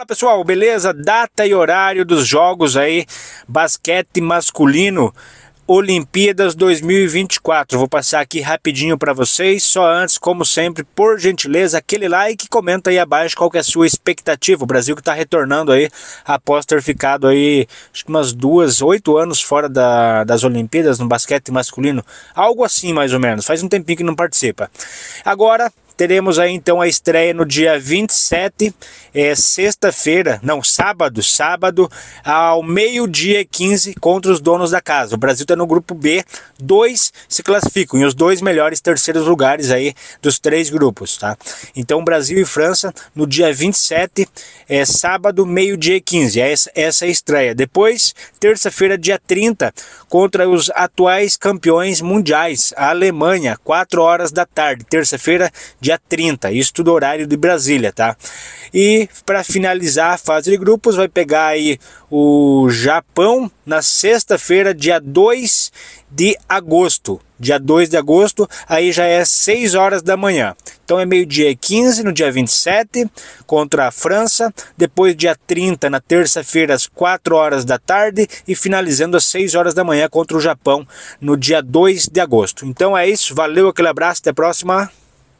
Fala pessoal, beleza? Data e horário dos jogos aí, basquete masculino, Olimpíadas 2024. Vou passar aqui rapidinho para vocês, só antes, como sempre, por gentileza, aquele like, comenta aí abaixo qual que é a sua expectativa. O Brasil que está retornando aí após ter ficado aí acho que umas duas, oito anos fora da, das Olimpíadas no basquete masculino, algo assim mais ou menos. Faz um tempinho que não participa. Agora teremos aí então a estreia no dia 27, é, sexta-feira, não, sábado, sábado, ao meio-dia 15, contra os donos da casa. O Brasil está no grupo B, dois se classificam, e os dois melhores terceiros lugares aí dos três grupos, tá? Então, Brasil e França no dia 27, é, sábado, meio-dia 15, é essa, essa é a estreia. Depois, terça-feira, dia 30, contra os atuais campeões mundiais, a Alemanha, 4 horas da tarde, terça-feira, dia dia 30, isso tudo horário de Brasília, tá? E para finalizar a fase de grupos, vai pegar aí o Japão na sexta-feira, dia 2 de agosto. Dia 2 de agosto, aí já é 6 horas da manhã. Então é meio-dia 15 no dia 27 contra a França, depois dia 30 na terça-feira às 4 horas da tarde e finalizando às 6 horas da manhã contra o Japão no dia 2 de agosto. Então é isso, valeu, aquele abraço, até a próxima.